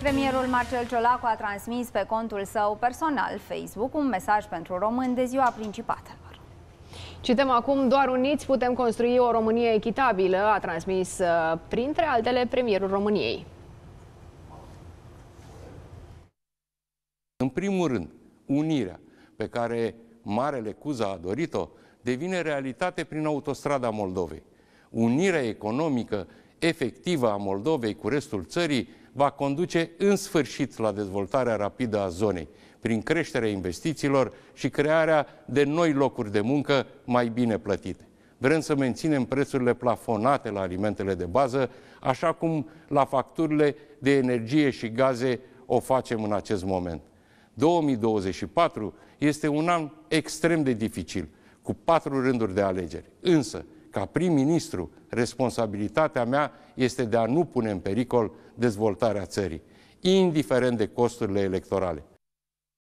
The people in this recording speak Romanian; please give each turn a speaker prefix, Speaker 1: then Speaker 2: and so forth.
Speaker 1: Premierul Marcel Ciolacu a transmis pe contul său personal Facebook un mesaj pentru români de ziua principatelor. Cităm acum, doar uniți putem
Speaker 2: construi o Românie echitabilă, a transmis uh, printre altele premierul României.
Speaker 3: În primul rând, unirea pe care Marele Cuza a dorit-o devine realitate prin autostrada Moldovei. Unirea economică efectivă a Moldovei cu restul țării va conduce în sfârșit la dezvoltarea rapidă a zonei, prin creșterea investițiilor și crearea de noi locuri de muncă mai bine plătite. Vrem să menținem prețurile plafonate la alimentele de bază, așa cum la facturile de energie și gaze o facem în acest moment. 2024 este un an extrem de dificil, cu patru rânduri de alegeri. Însă, ca prim-ministru, responsabilitatea mea este de a nu pune în pericol dezvoltarea țării, indiferent de costurile electorale.